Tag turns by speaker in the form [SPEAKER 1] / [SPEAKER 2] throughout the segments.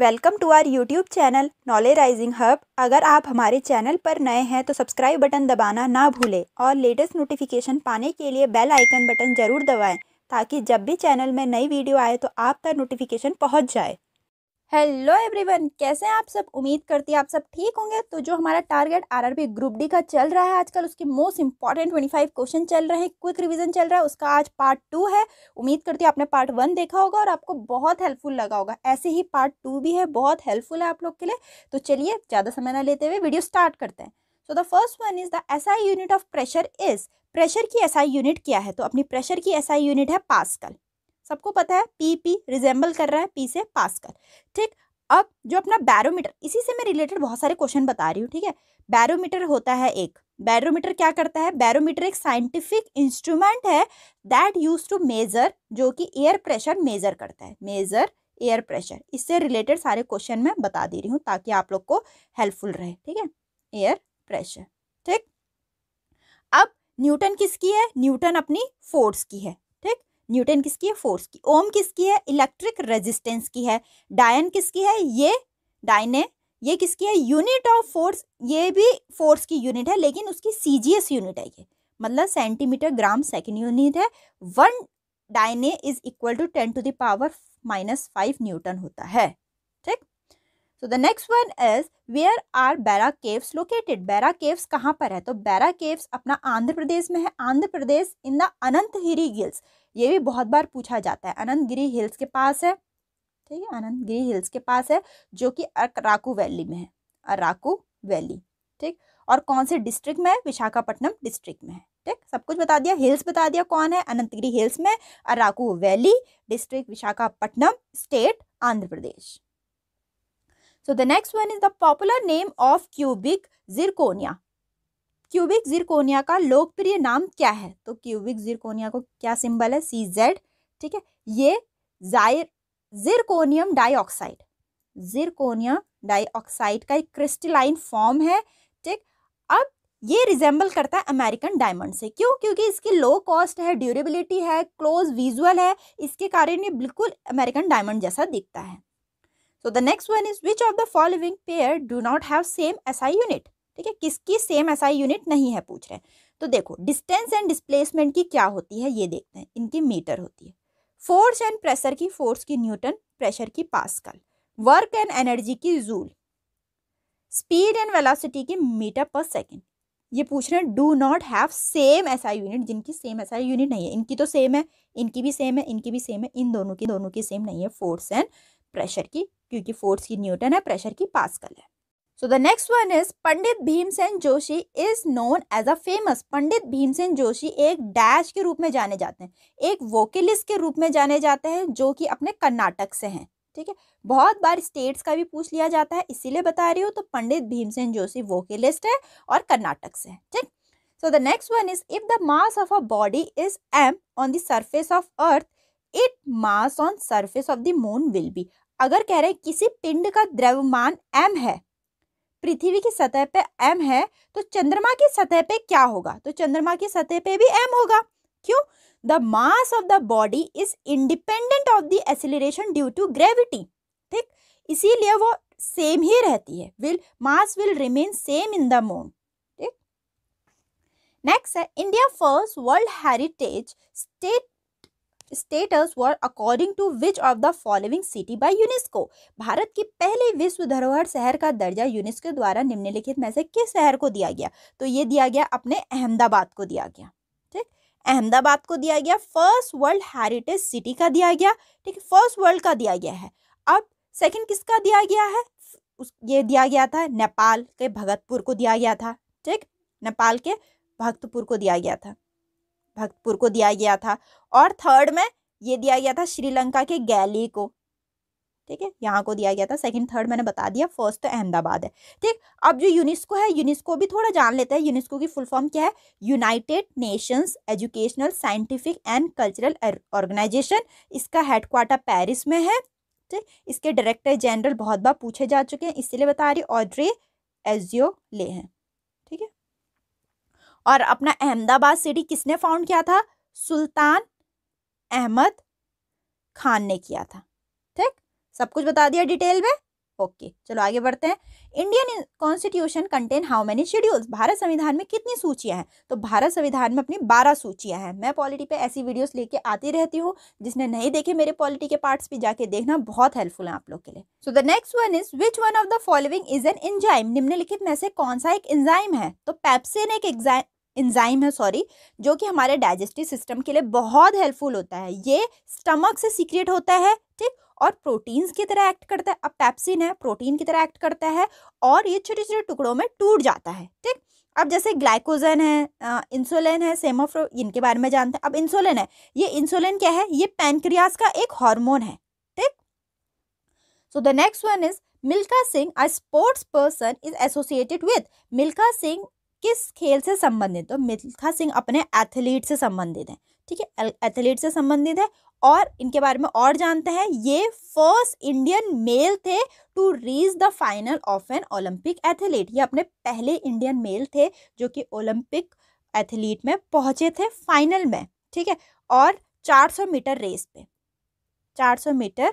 [SPEAKER 1] Welcome to our YouTube channel knowledge rising hub अगर आप हमारे चैनल पर नए हैं तो सब्सक्राइब बटन दबाना ना भूलें और लेटेस्ट नोटिफिकेशन पाने के लिए बेल आइकन बटन जरूर दबाएं ताकि जब भी चैनल में नई वीडियो आए तो आप तक नोटिफिकेशन पहुंच जाए हेलो एवरीवन कैसे हैं आप सब उम्मीद करती है आप सब ठीक होंगे तो जो हमारा टारगेट आरआरबी ग्रुप डी का चल रहा है आजकल उसके most important twenty five question चल रहे हैं क्विक रिवीजन चल रहा है उसका आज पार्ट टू है उम्मीद करती है आपने पार्ट वन देखा होगा और आपको बहुत हेल्पफुल लगा होगा ऐसे ही पार्ट टू भी है बहुत हेल्पफुल है आप लोग के लिए तो चलिए ज़्यादा समय ना लेते हुए वीडियो स्टार्ट करते हैं so the first one is the S unit of pressure is pressure की एस यूनिट क्या है तो अपनी प्रेशर की एस यूनिट है पास्कल सबको पता है पी पी रिजेंबल कर रहा है पी से पास कर ठीक अब जो अपना बैरोमीटर इसी से मैं रिलेटेड बहुत सारे क्वेश्चन बता रही हूँ ठीक है बैरोमीटर होता है एक बैरोमीटर क्या करता है बैरोमीटर एक साइंटिफिक इंस्ट्रूमेंट है दैट यूज टू मेजर जो कि एयर प्रेशर मेजर करता है मेजर एयर प्रेशर इससे रिलेटेड सारे क्वेश्चन मैं बता दे रही हूँ ताकि आप लोग को हेल्पफुल रहे ठीक है एयर प्रेशर ठीक अब न्यूटन किसकी है न्यूटन अपनी फोर्स की है न्यूटन किसकी है फोर्स की ओम किसकी है इलेक्ट्रिक रेजिस्टेंस की है डायन किसकी है ये डायने ये किसकी है यूनिट ऑफ फोर्स ये भी फोर्स की यूनिट है लेकिन उसकी सीजीएस यूनिट है ये मतलब सेंटीमीटर ग्राम सेकेंड यूनिट है one dyne is equal to ten to the power minus five newton होता है ठीक so the next one is where are Borra caves located Borra caves कहाँ पर है तो बैरा केव्स अपना आंध्र प्रदेश में है Andhra Pradesh in the Ananthagiri hills ये भी बहुत बार पूछा जाता है अनंत गिरी हिल्स के पास है ठीक है अनंतगिरी हिल्स के पास है जो कि अराकू वैली में है अराकू वैली ठीक और कौन से डिस्ट्रिक्ट में है विशाखापट्टनम डिस्ट्रिक्ट में है ठीक सब कुछ बता दिया हिल्स बता दिया कौन है अनंतगिरी हिल्स में Araku valley district Visakhapatnam state Andhra Pradesh so the next one is the popular name of cubic zirconia cubic zirconia का लोकप्रिय नाम क्या है तो क्यूबिक जिरकोनिया को क्या सिंबल है सी जेड ठीक है ये जिरकोनियम डाइऑक्साइड जिरकोनियम डाइऑक्साइड का एक क्रिस्टलाइन फॉर्म है ठीक अब ये रिजेंबल करता है अमेरिकन डायमंड से क्यों क्योंकि इसकी लो कॉस्ट है ड्यूरेबिलिटी है क्लोज विजुअल है इसके कारण ये बिल्कुल अमेरिकन डायमंड जैसा दिखता है so the next one is which of the following pair do not have same SI unit ठीक है किसकी सेम एसआई यूनिट नहीं है पूछ रहे हैं तो देखो डिस्टेंस एंड डिस्प्लेसमेंट की क्या होती है ये देखते हैं इनकी मीटर होती है फोर्स एंड प्रेशर की फोर्स की न्यूटन प्रेशर की पास्कल वर्क एंड एनर्जी की जूल स्पीड एंड वेलोसिटी की मीटर पर सेकेंड ये पूछ रहे हैं do not have same SI unit जिनकी सेम एसआई यूनिट नहीं है इनकी तो सेम है इनकी भी सेम है इनकी भी सेम है इन दोनों की दोनों की सेम नहीं है फोर्स एंड प्रेशर की क्योंकि फोर्स की न्यूटन है प्रेशर की पास्कल है so the next one is Pandit Bhimsen Joshi is known as a famous Pandit Bhimsen Joshi एक डैश के रूप में जाने जाते हैं एक वोकलिस्ट के रूप में जाने जाते हैं जो कि अपने कर्नाटक से हैं ठीक है बहुत बार स्टेट्स का भी पूछ लिया जाता है इसीलिए बता रही हूँ तो पंडित भीमसेन जोशी वोकलिस्ट है और कर्नाटक से है ठीक so the next one is if the mass of a body is M on the surface of earth it mass on surface of the moon will be अगर कह रहे हैं किसी पिंड का द्रव्यमान एम है पृथ्वी की सतह पे एम है तो चंद्रमा की सतह पे क्या होगा तो चंद्रमा की सतह पे भी एम होगा क्यों the mass of the body is independent of the acceleration due to gravity ठीक इसीलिए वो सेम ही रहती है will mass will remain same in the moon ठीक नेक्स्ट है India first world heritage state status were according to which of the following city by UNESCO Bharat की पहले विश्व धरोहर शहर का दर्जा यूनेस्को द्वारा निम्नलिखित में से किस शहर को दिया गया तो ये दिया गया अपने अहमदाबाद को दिया गया ठीक अहमदाबाद को दिया गया फर्स्ट वर्ल्ड हेरिटेज सिटी का दिया गया ठीक है फर्स्ट वर्ल्ड का दिया गया है अब सेकेंड किसका दिया गया है उस ये दिया गया था नेपाल के भगतपुर को दिया गया था ठीक नेपाल के भक्तपुर को दिया गया था भक्तपुर को दिया गया था और थर्ड में ये दिया गया था श्रीलंका के गैली को ठीक है यहाँ को दिया गया था सेकंड थर्ड मैंने बता दिया फर्स्ट तो अहमदाबाद है ठीक अब जो यूनेस्को है यूनेस्को भी थोड़ा जान लेते हैं यूनेस्को की फुल फॉर्म क्या है United Nations Educational Scientific and Cultural Organization इसका हेडक्वार्टर पेरिस में है ठीक इसके डायरेक्टर जनरल बहुत बार पूछे जा चुके हैं इसीलिए बता रही ऑड्रे एजियो ले हैं और अपना अहमदाबाद सिटी किसने फाउंड किया था सुल्तान अहमद खान ने किया था ठीक सब कुछ बता दिया डिटेल में ओके okay, चलो आगे बढ़ते हैं Indian constitution contain how many schedules Bharat संविधान में कितनी सूचियां हैं तो भारत संविधान में अपनी बारह सूचियां हैं मैं पॉलिटी पे ऐसी वीडियोस लेके आती रहती हूँ जिसने नहीं देखे मेरे पॉलिटी के पार्ट्स भी जाके देखना बहुत हेल्पफुल है आप लोग के लिए so the next one is which one of the following is an enzyme निम्नलिखित में से कौन सा एक एंजाइम है तो पैप्सिन एक इंजाइम है सॉरी जो कि हमारे डाइजेस्टिव सिस्टम के लिए बहुत हेल्पफुल होता है ये स्टमक से सीक्रेट होता है ठीक और प्रोटीन्स की तरह एक्ट करता है अब पैप्सिन है प्रोटीन की तरह एक्ट करता है और ये छोटे छोटे टुकड़ों में टूट जाता है ठीक अब जैसे ग्लाइकोजन है इंसुलिन है सेमोफ्रो इनके बारे में जानते हैं अब इंसुलिन है ये इंसुलिन क्या है ये पैनक्रियाज का एक हार्मोन है ठीक so the next one is Milka Singh a sports person is associated with. Milka Singh किस खेल से संबंधित तो मिल्खा सिंह अपने एथलीट से संबंधित हैं ठीक है एथलीट से संबंधित है और इनके बारे में और जानते हैं ये फर्स्ट इंडियन मेल थे to reach the final of an Olympic athlete ये अपने पहले इंडियन मेल थे जो कि ओलंपिक एथलीट में पहुंचे थे फाइनल में ठीक है और 400 मीटर रेस पे 400 मीटर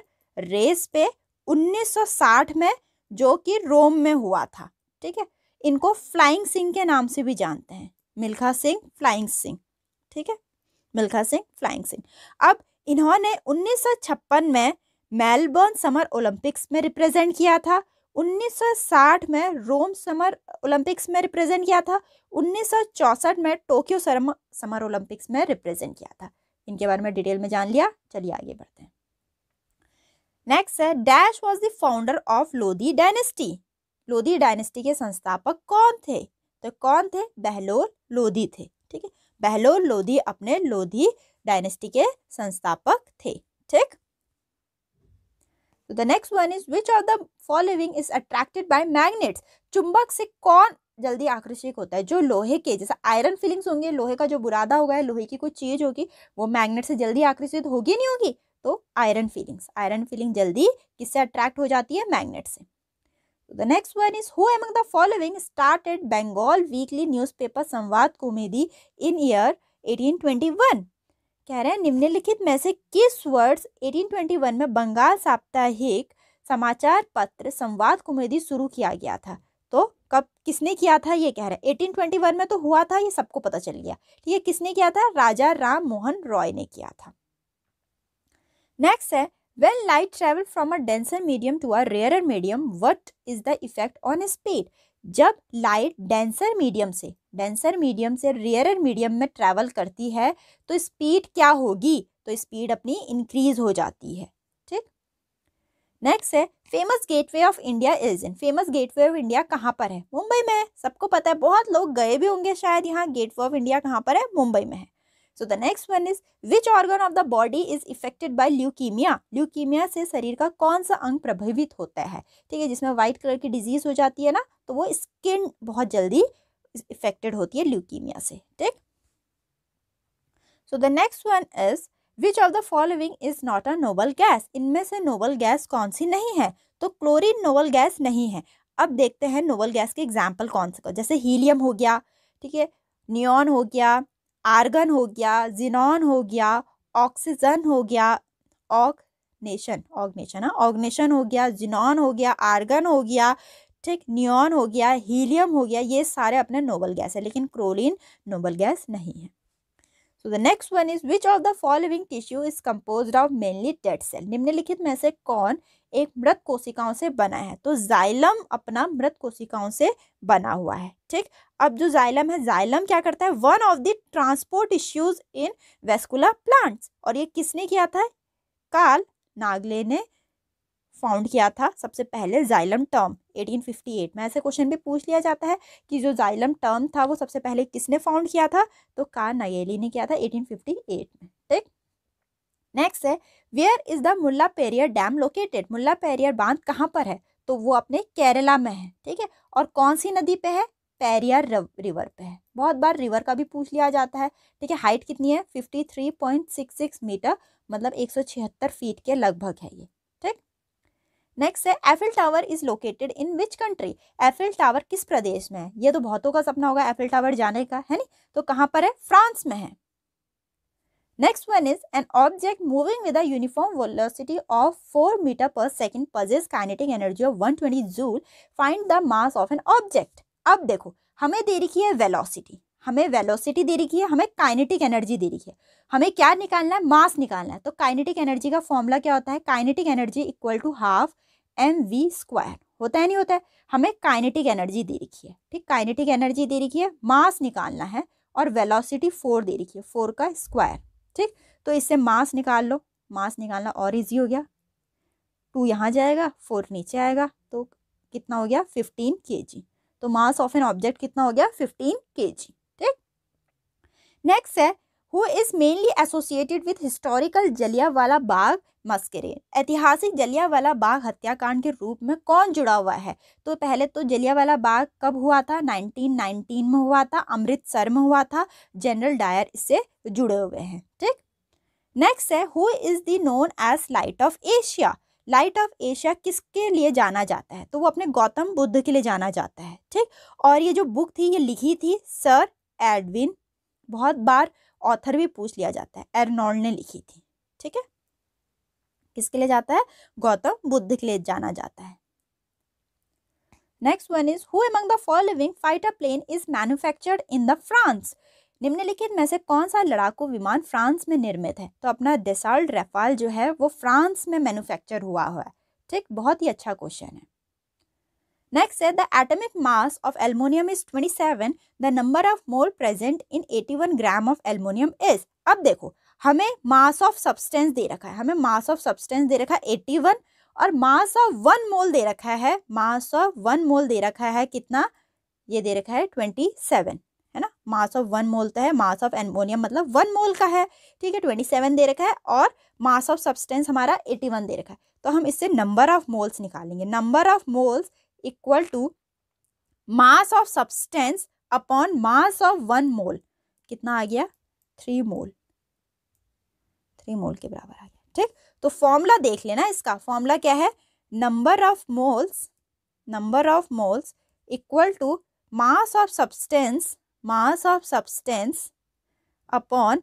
[SPEAKER 1] रेस पे 1960 में जो कि रोम में हुआ था ठीक है इनको फ्लाइंग सिंह के नाम से भी जानते हैं मिल्खा सिंह फ्लाइंग सिंह ठीक है मिल्खा सिंह फ्लाइंग सिंह अब इन्होंने उन्नीस में मेलबर्न समर ओलंपिक्स में रिप्रेजेंट किया था 1960 में रोम समर ओलंपिक्स में रिप्रेजेंट किया था 1964 में टोक्यो समर ओलंपिक्स में रिप्रेजेंट किया था इनके बारे में डिटेल में जान लिया चलिए आगे बढ़ते हैं नेक्स्ट है dash was the founder of Lodhi dynasty Lodhi dynasty के संस्थापक कौन थे तो कौन थे बहलोर लोधी थे ठीक है बहलोर लोधी अपने लोधी डायनेस्टी के संस्थापक थे ठीक the next one is which of the following is attracted by magnets चुंबक से कौन जल्दी आकर्षित होता है जो लोहे के जैसे आयरन फिलिंग्स होंगे लोहे का जो बुरादा होगा लोहे की कोई चीज होगी वो मैग्नेट से जल्दी आकर्षित होगी नहीं होगी तो आयरन फीलिंग्स आयरन फीलिंग जल्दी किससे अट्रैक्ट हो जाती है मैग्नेट से The next one is who among the following started Bengal weekly newspaper संवाद कुमेदी in year 1821? कह रहे हैं निम्नलिखित में से किस वर्ड्स 1821 में बंगाल साप्ताहिक समाचार पत्र संवाद कुमेदी शुरू किया गया था तो कब किसने किया था ये कह रहे हैं 1821 में तो हुआ था ये सबको पता चल गया ठीक है किसने किया था राजा राम मोहन रॉय ने किया था नेक्स्ट है When light travels from a denser medium to a rarer medium, what is the effect on speed? जब लाइट डेंसर मीडियम से डेंसर मीडियम से रेयर मीडियम में ट्रैवल करती है तो स्पीड क्या होगी तो स्पीड अपनी इंक्रीज हो जाती है ठीक नेक्स्ट है famous gateway of India is in famous gateway of India कहाँ पर है मुंबई में है सबको पता है बहुत लोग गए भी होंगे शायद यहाँ गेटवे ऑफ इंडिया कहाँ पर है मुंबई में है so the next one is which organ of the body is affected by leukemia leukemia से शरीर का कौन सा अंग प्रभावित होता है ठीक है जिसमें वाइट कलर की डिजीज हो जाती है ना तो वो स्किन बहुत जल्दी इफेक्टेड होती है ल्यूकीमिया से ठीक so the next one is which of the following is not a noble gas इनमें से नोबल गैस कौन सी नहीं है तो क्लोरीन नोबल गैस नहीं है अब देखते हैं नोबल गैस के एग्जाम्पल कौन से जैसे हीलियम हो गया ठीक है नियॉन हो गया आर्गन हो गया जिनॉन हो गया ऑक्सीजन हो गया ऑगनेशन ऑगनेशन हाँ ऑगनेशन हो गया जिनॉन हो गया आर्गन हो गया ठीक न्योन हो गया हीलियम हो गया ये सारे अपने नोबल गैस है लेकिन क्रोलिन नोबल गैस नहीं है so the next one is which of the following tissue is compose of mainly dead cell निम्नलिखित में से कौन एक मृत कोशिकाओं से बना है तो जाइलम अपना मृत कोशिकाओं से बना हुआ है ठीक अब जो जाइलम है जाइलम क्या करता है one of the transport issues in vascular plants और ये किसने किया था काल नागले ने फाउंड किया था सबसे पहले जाइलम टर्म 1858 में ऐसे क्वेश्चन भी पूछ लिया जाता है कि जो जाइलम टर्म था वो सबसे पहले किसने फाउंड किया था तो का नयेली ने किया था 1858 में ठीक नेक्स्ट है where is the Mullaperiyar dam located Mullaperiyar बांध कहाँ पर है तो वो अपने केरला में है ठीक है और कौन सी नदी पे है पेरियर रिवर पे है बहुत बार रिवर का भी पूछ लिया जाता है ठीक है हाइट कितनी है फिफ्टी मीटर मतलब एक फीट के लगभग है ये नेक्स्ट है Eiffel tower is located in which country Eiffel tower किस प्रदेश में है ये तो बहुतों का सपना होगा एफिल टावर जाने का है नी तो कहाँ पर है फ्रांस में है next one is an object moving with a uniform velocity of four metre per second possesses kinetic energy of one twenty joule find the mass of an object अब देखो हमें दे रखी है वेलोसिटी हमें वेलोसिटी दे रखी है हमें काइनेटिक एनर्जी दे रखी है हमें क्या निकालना है मास निकालना है तो काइनेटिक एनर्जी का फॉर्मूला क्या होता है kinetic energy equal to half m v square होता है नहीं होता है हमें काइनेटिक एनर्जी दे रखी है ठीक काइनेटिक एनर्जी दे रखी है मास निकालना है और वेलोसिटी फोर दे रखी है फोर का स्क्वायर ठीक तो इससे मास निकाल लो मास निकालना और इजी हो गया टू यहाँ जाएगा फोर नीचे आएगा तो कितना हो गया फिफ्टीन के तो मास ऑफ एन ऑब्जेक्ट कितना हो गया फिफ्टीन के ठीक नेक्स्ट है who is mainly associated with historical Jallianwala बाग मस्करे ऐतिहासिक जलियावाला बाग हत्याकांड के रूप में कौन जुड़ा हुआ है तो पहले तो जलियावाला बाग कब हुआ था 1919 में हुआ था अमृतसर में हुआ था जनरल डायर इससे जुड़े हुए हैं ठीक नेक्स्ट है who is the known as light of Asia light of Asia किसके लिए जाना जाता है तो वो अपने गौतम बुद्ध के लिए जाना जाता है ठीक और ये जो बुक थी ये लिखी थी सर एडविन बहुत बार ऑथर भी पूछ लिया जाता है एरनोल्ड ने लिखी थी ठीक है किसके लिए जाता है गौतम बुद्ध के लिए जाना जाता है next one is who among the following fighter plane is manufactured in the France निम्नलिखित में से कौन सा लड़ाकू विमान फ्रांस में निर्मित है तो अपना डेसाल्ट रेफाल जो है वो फ्रांस में मैन्युफैक्चर हुआ हुआ है ठीक बहुत ही अच्छा क्वेश्चन है नेक्स्ट है the atomic mass of aluminium is twenty seven the number of mole present in eighty one gram of aluminium is अब देखो हमें मास ऑफ सब्सटेंस दे रखा है हमें मास ऑफ सब्सटेंस दे रखा है एट्टी वन और मास ऑफ वन मोल दे रखा है मास ऑफ वन मोल दे रखा है कितना ये दे रखा है ट्वेंटी सेवन है ना मास ऑफ वन मोल तो है मास ऑफ एनमोनियम मतलब वन मोल का है ठीक है ट्वेंटी सेवन दे रखा है और मास ऑफ सब्सटेंस हमारा एटी वन दे रखा है तो हम इससे नंबर ऑफ मोल्स निकालेंगे number of moles equal to mass of substance upon mass of one mole कितना आ गया थ्री मोल थ्री मोल के बराबर आ गया ठीक तो फॉर्मूला देख लेना इसका फॉर्मूला क्या है number of moles number of moles equal to mass of substance mass of substance upon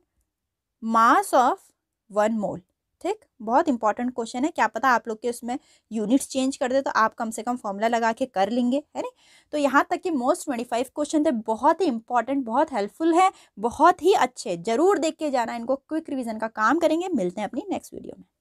[SPEAKER 1] mass of one mole ठीक बहुत इंपॉर्टेंट क्वेश्चन है क्या पता आप लोग के उसमें यूनिट्स चेंज कर दे तो आप कम से कम फॉर्मूला लगा के कर लेंगे है ना तो यहाँ तक कि मोस्ट ट्वेंटी फाइव क्वेश्चन थे बहुत ही इंपॉर्टेंट बहुत हेल्पफुल है बहुत ही अच्छे जरूर देख के जाना इनको क्विक रिविजन का काम करेंगे मिलते हैं अपनी नेक्स्ट वीडियो में